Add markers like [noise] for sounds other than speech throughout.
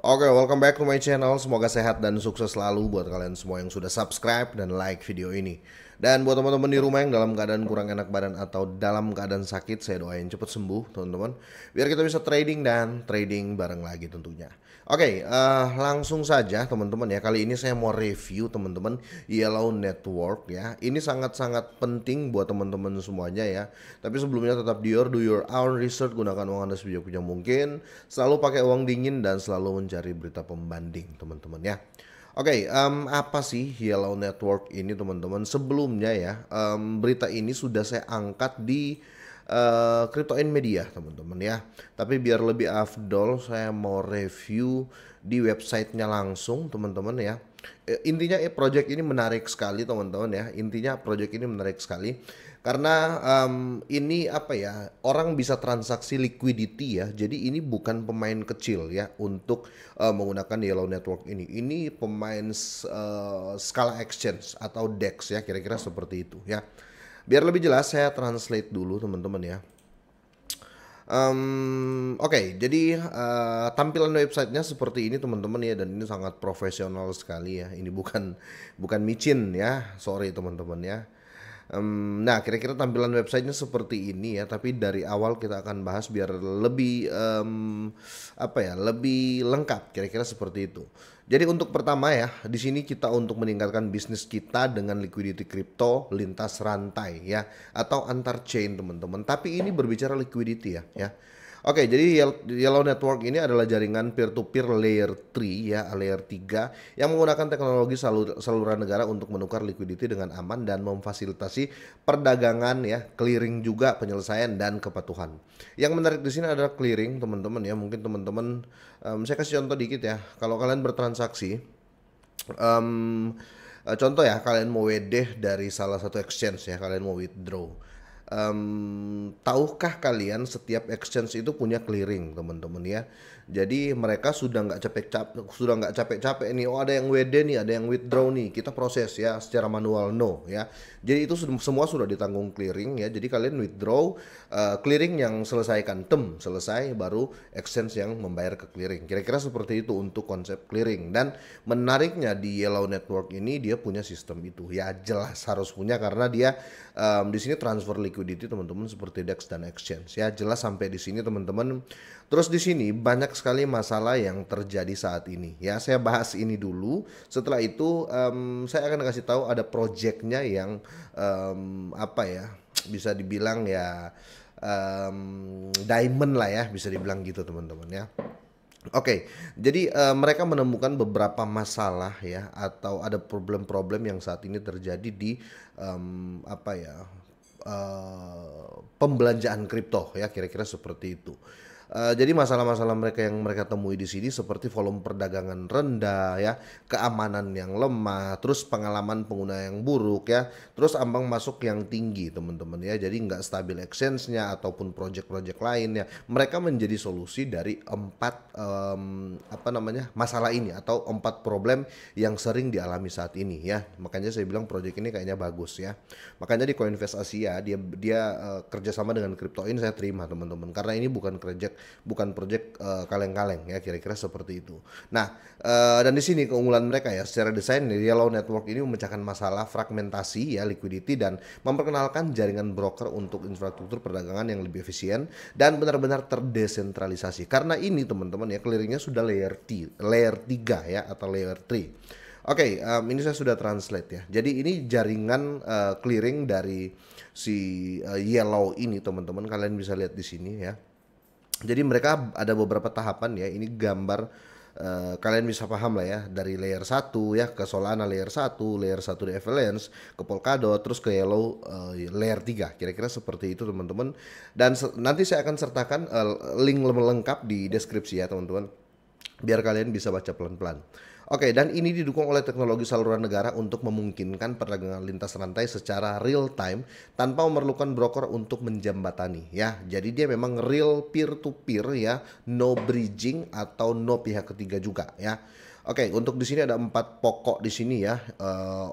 Oke, okay, welcome back to my channel. Semoga sehat dan sukses selalu buat kalian semua yang sudah subscribe dan like video ini. Dan buat teman-teman di rumah yang dalam keadaan kurang enak badan atau dalam keadaan sakit, saya doain cepat sembuh, teman-teman. Biar kita bisa trading dan trading bareng lagi tentunya. Oke, okay, uh, eh, langsung saja teman-teman ya. Kali ini saya mau review teman-teman Yellow Network ya. Ini sangat-sangat penting buat teman-teman semuanya ya. Tapi sebelumnya tetap Dior, do your own research, gunakan uang Anda sebijak-bijak mungkin. Selalu pakai uang dingin dan selalu mencari berita pembanding teman-teman ya. Oke, okay, um, apa sih Yellow Network ini teman-teman? Sebelumnya ya, um, berita ini sudah saya angkat di uh, eh, Cryptoin Media teman-teman ya. Tapi biar lebih afdol, saya mau review di websitenya langsung teman-teman ya eh, intinya eh, project ini menarik sekali teman-teman ya intinya project ini menarik sekali karena um, ini apa ya orang bisa transaksi liquidity ya jadi ini bukan pemain kecil ya untuk uh, menggunakan Yellow Network ini ini pemain uh, skala exchange atau DEX ya kira-kira seperti itu ya biar lebih jelas saya translate dulu teman-teman ya Um, Oke, okay, jadi uh, tampilan websitenya seperti ini teman-teman ya dan ini sangat profesional sekali ya. Ini bukan bukan micin ya, sorry teman-teman ya Um, nah, kira-kira tampilan websitenya seperti ini ya, tapi dari awal kita akan bahas biar lebih um, apa ya, lebih lengkap kira-kira seperti itu. Jadi untuk pertama ya, di sini kita untuk meningkatkan bisnis kita dengan liquidity crypto lintas rantai ya atau antar chain teman-teman. Tapi ini berbicara liquidity ya, ya. Oke, jadi Yellow Network ini adalah jaringan peer-to-peer -peer layer 3 ya, layer 3 yang menggunakan teknologi salur, saluran negara untuk menukar likuiditi dengan aman dan memfasilitasi perdagangan ya, clearing juga penyelesaian dan kepatuhan. Yang menarik di sini adalah clearing, teman-teman ya. Mungkin teman-teman um, saya kasih contoh dikit ya. Kalau kalian bertransaksi um, contoh ya, kalian mau WD dari salah satu exchange ya, kalian mau withdraw um, tahukah kalian setiap exchange itu punya clearing teman-teman ya jadi mereka sudah nggak capek cap sudah nggak capek-capek nih. Oh ada yang WD nih, ada yang withdraw nih. Kita proses ya secara manual no ya. Jadi itu semua sudah ditanggung clearing ya. Jadi kalian withdraw uh, clearing yang selesaikan tem selesai baru exchange yang membayar ke clearing. Kira-kira seperti itu untuk konsep clearing dan menariknya di Yellow Network ini dia punya sistem itu. Ya jelas harus punya karena dia um, di sini transfer liquidity teman-teman seperti DEX dan exchange. Ya jelas sampai di sini teman-teman. Terus di sini banyak sekali masalah yang terjadi saat ini. Ya, saya bahas ini dulu. Setelah itu um, saya akan kasih tahu ada projectnya yang um, apa ya bisa dibilang ya um, diamond lah ya bisa dibilang gitu teman-teman ya. Oke, okay, jadi uh, mereka menemukan beberapa masalah ya atau ada problem-problem yang saat ini terjadi di um, apa ya uh, pembelanjaan kripto ya kira-kira seperti itu. Eh, jadi masalah-masalah mereka yang mereka temui di sini seperti volume perdagangan rendah ya, keamanan yang lemah, terus pengalaman pengguna yang buruk ya, terus ambang masuk yang tinggi teman-teman ya. Jadi nggak stabil exchange-nya ataupun project-project lain ya. Mereka menjadi solusi dari empat um, apa namanya masalah ini atau empat problem yang sering dialami saat ini ya. Makanya saya bilang project ini kayaknya bagus ya. Makanya di Coinvest Asia dia dia uh, kerjasama dengan ini saya terima teman-teman karena ini bukan kerja bukan project kaleng eh, kaleng-kaleng ya kira-kira seperti itu. Nah, uh, dan di sini keunggulan mereka ya secara desain Yellow Network ini memecahkan masalah fragmentasi ya liquidity dan memperkenalkan jaringan broker untuk infrastruktur perdagangan yang lebih efisien dan benar-benar terdesentralisasi. Karena ini teman-teman ya clearingnya sudah layer T, layer 3 ya atau layer 3. Oke, okay, um, ini saya sudah translate ya. Jadi ini jaringan uh, clearing dari si uh, yellow ini teman-teman kalian bisa lihat di sini ya. Jadi mereka ada beberapa tahapan ya. Ini gambar uh, kalian bisa paham lah ya dari layer 1 ya ke Solana layer 1, layer 1 di Avalanche, ke Polkadot terus ke Yellow uh, layer 3. Kira-kira seperti itu teman-teman. Dan nanti saya akan sertakan uh, link lengkap di deskripsi ya teman-teman biar kalian bisa baca pelan-pelan. Oke, dan ini didukung oleh teknologi saluran negara untuk memungkinkan perdagangan lintas rantai secara real time tanpa memerlukan broker untuk menjembatani ya. Jadi dia memang real peer to peer ya, no bridging atau no pihak ketiga juga ya. Oke, untuk di sini ada empat pokok di sini ya, e,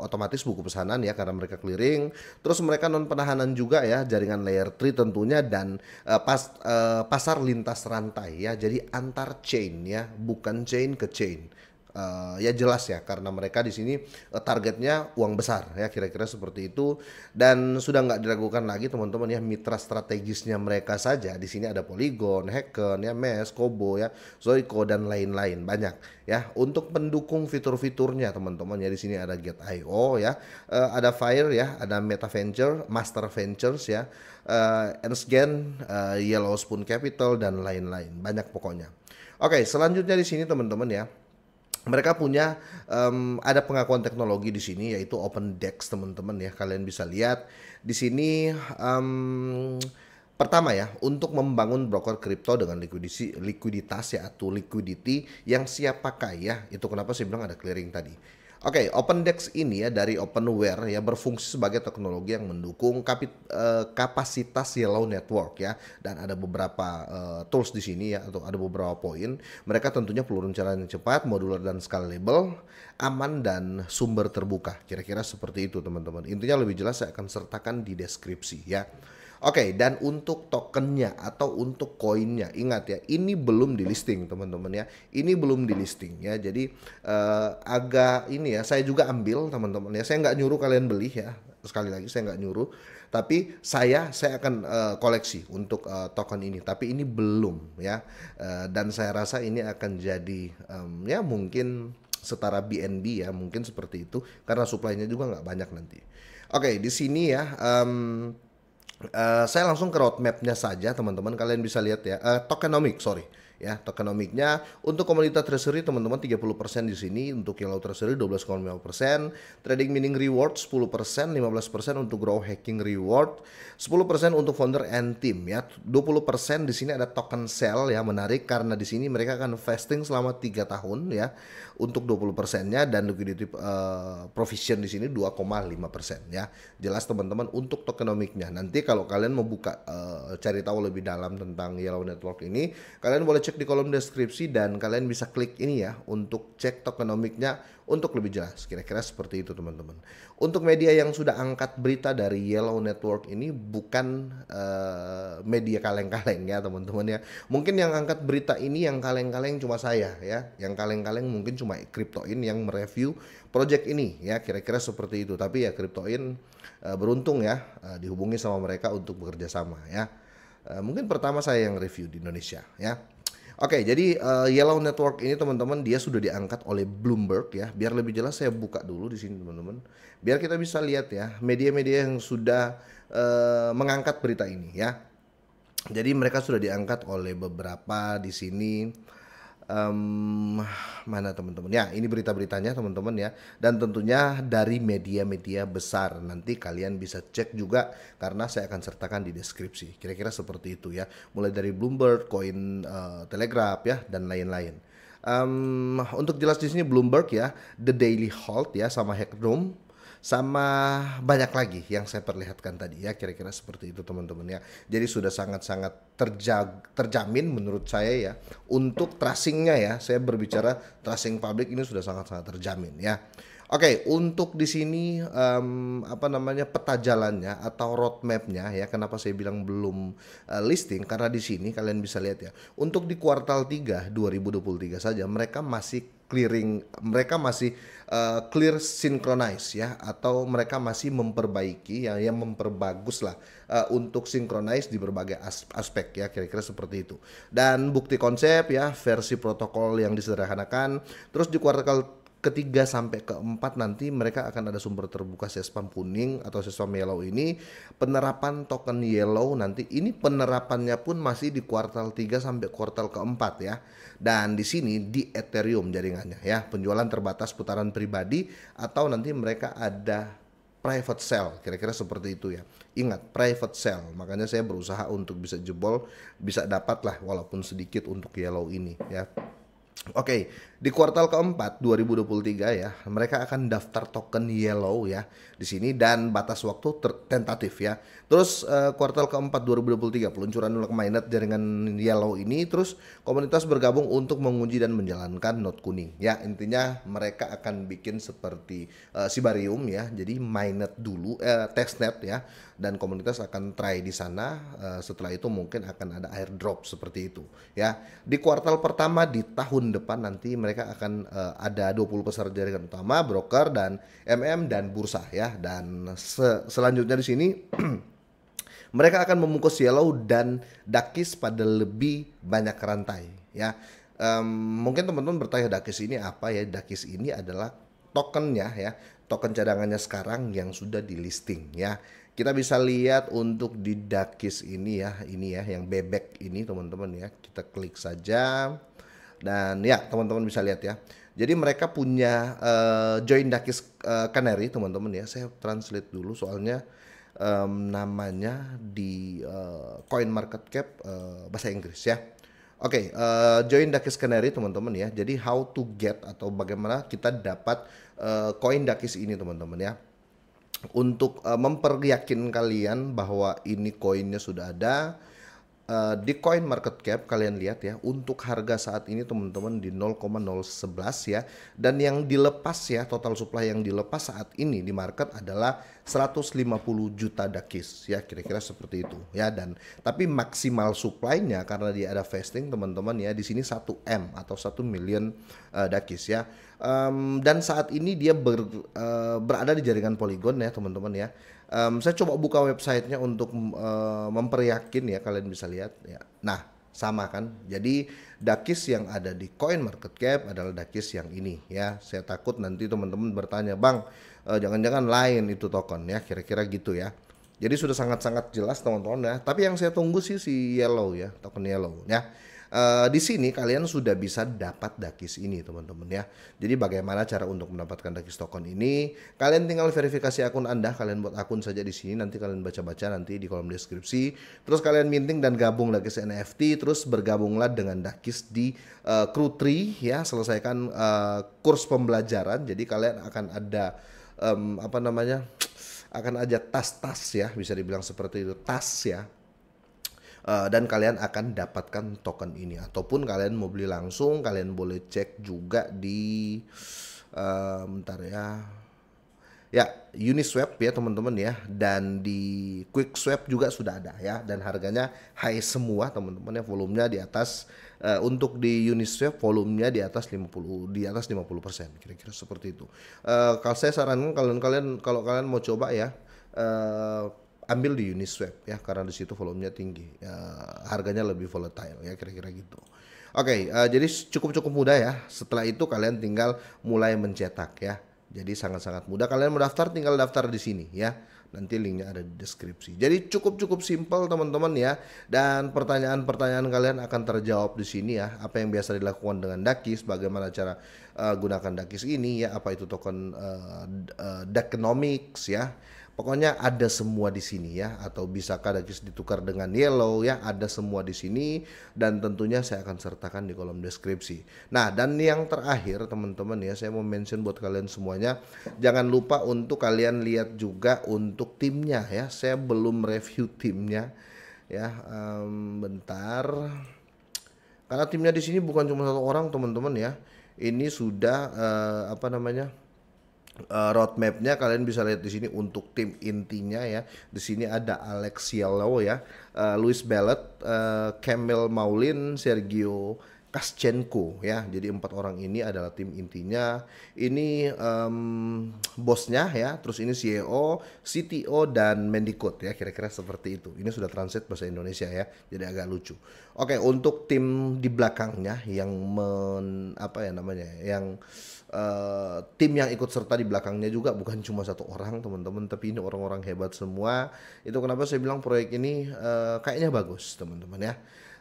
otomatis buku pesanan ya karena mereka clearing. Terus mereka non penahanan juga ya, jaringan layer 3 tentunya dan e, pas e, pasar lintas rantai ya. Jadi antar chain ya, bukan chain ke chain uh, ya jelas ya karena mereka di sini uh, targetnya uang besar ya kira-kira seperti itu dan sudah nggak diragukan lagi teman-teman ya mitra strategisnya mereka saja di sini ada Polygon, Hacken ya Mes, Kobo ya, Zoico dan lain-lain banyak ya untuk pendukung fitur-fiturnya teman-teman ya di sini ada io ya, uh, ada Fire ya, ada Meta Venture, Master Ventures ya, uh, Ensgen, uh, spoon Capital dan lain-lain banyak pokoknya. Oke, selanjutnya di sini teman-teman ya mereka punya um, ada pengakuan teknologi di sini yaitu Open Dex teman-teman ya kalian bisa lihat di sini um, pertama ya untuk membangun broker kripto dengan likuidisi likuiditas ya atau liquidity yang siap pakai ya itu kenapa saya bilang ada clearing tadi Oke, okay, dex ini ya dari OpenWare ya berfungsi sebagai teknologi yang mendukung kapit, uh, kapasitas Yellow Network ya dan ada beberapa uh, tools di sini ya atau ada beberapa poin. Mereka tentunya perlu rencana yang cepat, modular dan scalable, aman dan sumber terbuka. Kira-kira seperti itu teman-teman. Intinya lebih jelas saya akan sertakan di deskripsi ya. Oke, okay, dan untuk tokennya atau untuk koinnya, ingat ya, ini belum di listing teman-teman ya. Ini belum di listing ya. Jadi uh, agak ini ya, saya juga ambil teman-teman ya. Saya nggak nyuruh kalian beli ya. Sekali lagi saya nggak nyuruh, tapi saya saya akan uh, koleksi untuk uh, token ini. Tapi ini belum ya. Uh, dan saya rasa ini akan jadi um, ya mungkin setara BNB ya, mungkin seperti itu karena suplainya juga nggak banyak nanti. Oke, okay, di sini ya. Um, Eh, saya langsung ke roadmapnya saja teman-teman kalian bisa lihat ya uh, eh, tokenomic sorry ya tokenomiknya untuk komoditas treasury teman-teman 30% di sini untuk yellow treasury 12,5% trading mining reward 10% 15% untuk grow hacking reward 10% untuk founder and team ya 20% di sini ada token sell ya menarik karena di sini mereka akan vesting selama 3 tahun ya untuk 20 persennya dan liquidity uh, provision di sini 2,5% ya jelas teman-teman untuk tokenomiknya nanti kalau kalian mau buka uh, cari tahu lebih dalam tentang yellow network ini kalian boleh cek di kolom deskripsi dan kalian bisa klik ini ya untuk cek tokenomiknya untuk lebih jelas. Kira-kira seperti itu teman-teman. Untuk media yang sudah angkat berita dari Yellow Network ini bukan uh, media kaleng-kaleng ya teman-teman ya. Mungkin yang angkat berita ini yang kaleng-kaleng cuma saya ya. Yang kaleng-kaleng mungkin cuma Cryptoin yang mereview project ini ya kira-kira seperti itu. Tapi ya Cryptoin uh, beruntung ya uh, dihubungi sama mereka untuk bekerja sama ya mungkin pertama saya yang review di Indonesia ya Oke, jadi uh, Yellow Network ini teman-teman dia sudah diangkat oleh Bloomberg ya. Biar lebih jelas saya buka dulu di sini teman-teman. Biar kita bisa lihat ya media-media yang sudah uh, mengangkat berita ini ya. Jadi mereka sudah diangkat oleh beberapa di sini um, mana teman-teman ya ini berita-beritanya teman-teman ya dan tentunya dari media-media besar nanti kalian bisa cek juga karena saya akan sertakan di deskripsi kira-kira seperti itu ya mulai dari Bloomberg, Coin uh, Telegraph ya dan lain-lain um, untuk jelas di sini Bloomberg ya The Daily Halt ya sama Hackroom sama banyak lagi yang saya perlihatkan tadi ya kira-kira seperti itu teman-teman ya. Jadi sudah sangat-sangat terjag terjamin menurut saya ya untuk tracingnya ya. Saya berbicara tracing publik ini sudah sangat-sangat terjamin ya. Oke, okay, untuk di sini um, apa namanya peta jalannya atau roadmapnya ya. Kenapa saya bilang belum uh, listing karena di sini kalian bisa lihat ya. Untuk di kuartal 3 2023 saja mereka masih clearing mereka masih uh, clear synchronize ya atau mereka masih memperbaiki ya yang memperbagus lah uh, untuk synchronize di berbagai as aspek ya kira-kira seperti itu dan bukti konsep ya versi protokol yang disederhanakan terus di kuartal ketiga sampai keempat nanti mereka akan ada sumber terbuka sespam kuning atau sespam yellow ini penerapan token yellow nanti ini penerapannya pun masih di kuartal 3 sampai kuartal keempat ya dan di sini di Ethereum jaringannya ya penjualan terbatas putaran pribadi atau nanti mereka ada private sale kira-kira seperti itu ya ingat private sale makanya saya berusaha untuk bisa jebol bisa dapat lah walaupun sedikit untuk yellow ini ya Oke, okay, di kuartal keempat 2023 ya, mereka akan daftar token yellow ya di sini dan batas waktu tentatif ya. Terus uh, kuartal keempat 2023 peluncuran untuk Mainnet jaringan yellow ini terus komunitas bergabung untuk menguji dan menjalankan node kuning ya. Intinya mereka akan bikin seperti uh, Sibarium ya. Jadi mainnet dulu uh, testnet ya dan komunitas akan try di sana uh, setelah itu mungkin akan ada airdrop seperti itu ya. Di kuartal pertama di tahun tahun depan nanti mereka akan uh, ada 20 peserta jaringan utama, broker dan MM dan bursa ya. Dan se selanjutnya di sini [clears throat] mereka akan memungkus Yellow dan Dakis pada lebih banyak rantai ya. Um, mungkin teman-teman bertanya Dakis ini apa ya? Dakis ini adalah tokennya ya, token cadangannya sekarang yang sudah di listing ya kita bisa lihat untuk di Dakis ini ya, ini ya yang bebek ini teman-teman ya. Kita klik saja. Dan ya teman-teman bisa lihat ya. Jadi mereka punya uh, Join Dakis uh, Canary teman-teman ya. Saya translate dulu soalnya um, namanya di uh, Coin Market Cap uh, bahasa Inggris ya. Oke, okay, uh, join Dakis Canary teman-teman ya. Jadi how to get atau bagaimana kita dapat uh, coin Dakis ini teman-teman ya. Untuk uh, memperyakin kalian bahwa ini koinnya sudah ada, Uh, di coin market cap kalian lihat ya untuk harga saat ini teman-teman di 0,011 ya dan yang dilepas ya total supply yang dilepas saat ini di market adalah 150 juta dakis ya kira-kira seperti itu ya dan tapi maksimal supply-nya karena dia ada vesting teman-teman ya di sini 1 M atau 1 million uh, dakis ya um, dan saat ini dia ber, uh, berada di jaringan polygon ya teman-teman ya um, saya coba buka websitenya untuk uh, memperyakin ya kalian bisa lihat ya nah sama kan jadi dakis yang ada di coin market cap adalah dakis yang ini ya saya takut nanti teman-teman bertanya bang eh, jangan-jangan uh, lain itu token ya kira-kira gitu ya jadi sudah sangat-sangat jelas teman-teman ya tapi yang saya tunggu sih si yellow ya token yellow ya Eh, di sini kalian sudah bisa dapat dakis ini teman-teman ya. Jadi bagaimana cara untuk mendapatkan dakis token ini? Kalian tinggal verifikasi akun Anda, kalian buat akun saja di sini nanti kalian baca-baca nanti di kolom deskripsi. Terus kalian minting dan gabung dakis NFT, terus bergabunglah dengan dakis di uh, eh, Crew Tree ya, selesaikan uh, kurs pembelajaran. Jadi kalian akan ada um, apa namanya? akan ada tas-tas ya bisa dibilang seperti itu tas ya Eh, dan kalian akan dapatkan token ini ataupun kalian mau beli langsung kalian boleh cek juga di uh, bentar ya ya Uniswap ya teman-teman ya dan di Quick Swap juga sudah ada ya dan harganya high semua teman-teman ya volumenya di atas uh, untuk di Uniswap volumenya di atas 50 di atas 50% kira-kira seperti itu. Uh, kalau saya sarankan kalian kalian kalau kalian mau coba ya uh, ambil di Uniswap ya karena di situ volumenya tinggi uh, harganya lebih volatile ya kira-kira gitu oke okay, uh, eh, jadi cukup cukup mudah ya setelah itu kalian tinggal mulai mencetak ya jadi sangat-sangat mudah kalian mendaftar tinggal daftar di sini ya nanti linknya ada di deskripsi jadi cukup cukup simple teman-teman ya dan pertanyaan-pertanyaan kalian akan terjawab di sini ya apa yang biasa dilakukan dengan Dakis bagaimana cara uh, gunakan Dakis ini ya apa itu token uh, eh, uh, dakonomics ya Pokoknya ada semua di sini ya, atau bisa kadakis ditukar dengan yellow ya, ada semua di sini dan tentunya saya akan sertakan di kolom deskripsi. Nah dan yang terakhir teman-teman ya, saya mau mention buat kalian semuanya, jangan lupa untuk kalian lihat juga untuk timnya ya. Saya belum review timnya ya, um, bentar. Karena timnya di sini bukan cuma satu orang teman-teman ya, ini sudah uh, apa namanya? uh, roadmapnya kalian bisa lihat di sini untuk tim intinya ya. Di sini ada Alex Cielo ya, uh, Luis Bellet, uh, eh, Camille Maulin, Sergio Kaschenko ya. Jadi empat orang ini adalah tim intinya. Ini um, bosnya ya, terus ini CEO, CTO dan Mendikot ya, kira-kira seperti itu. Ini sudah transit bahasa Indonesia ya. Jadi agak lucu. Oke, untuk tim di belakangnya yang men, apa ya namanya? yang uh, tim yang ikut serta di belakangnya juga bukan cuma satu orang, teman-teman, tapi ini orang-orang hebat semua. Itu kenapa saya bilang proyek ini uh, kayaknya bagus, teman-teman ya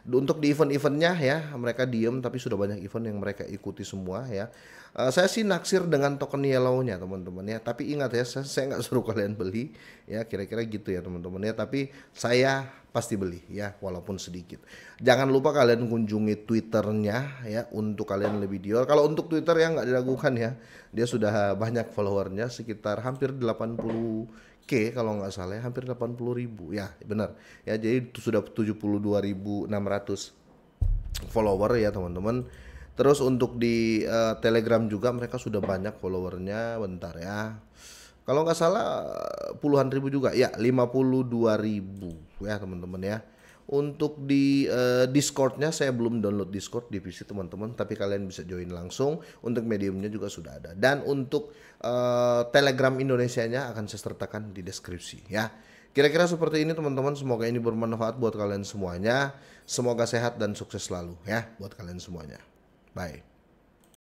untuk di event-eventnya ya mereka diem tapi sudah banyak event yang mereka ikuti semua ya uh, saya sih naksir dengan token yellownya teman-teman ya tapi ingat ya saya, saya nggak suruh [laughs] kalian beli ya kira-kira gitu ya teman-teman ya tapi saya pasti beli ya walaupun sedikit jangan lupa kalian kunjungi twitternya ya untuk kalian lebih dior kalau untuk twitter ya nggak diragukan ya dia sudah banyak followernya sekitar hampir 80 K kalau nggak salah ya, hampir 80 ribu ya benar ya jadi sudah 72.600 follower ya teman-teman terus untuk di uh, Telegram juga mereka sudah banyak followernya bentar ya kalau nggak salah eh, puluhan ribu juga ya 52 ribu ya teman-teman ya untuk di uh, Discordnya saya belum download Discord di PC teman-teman, tapi kalian bisa join langsung. Untuk mediumnya juga sudah ada. Dan untuk uh, Telegram Indonesia-nya akan saya sertakan di deskripsi ya. Kira-kira seperti ini teman-teman, semoga ini bermanfaat buat kalian semuanya. Semoga sehat dan sukses selalu ya buat kalian semuanya. Bye.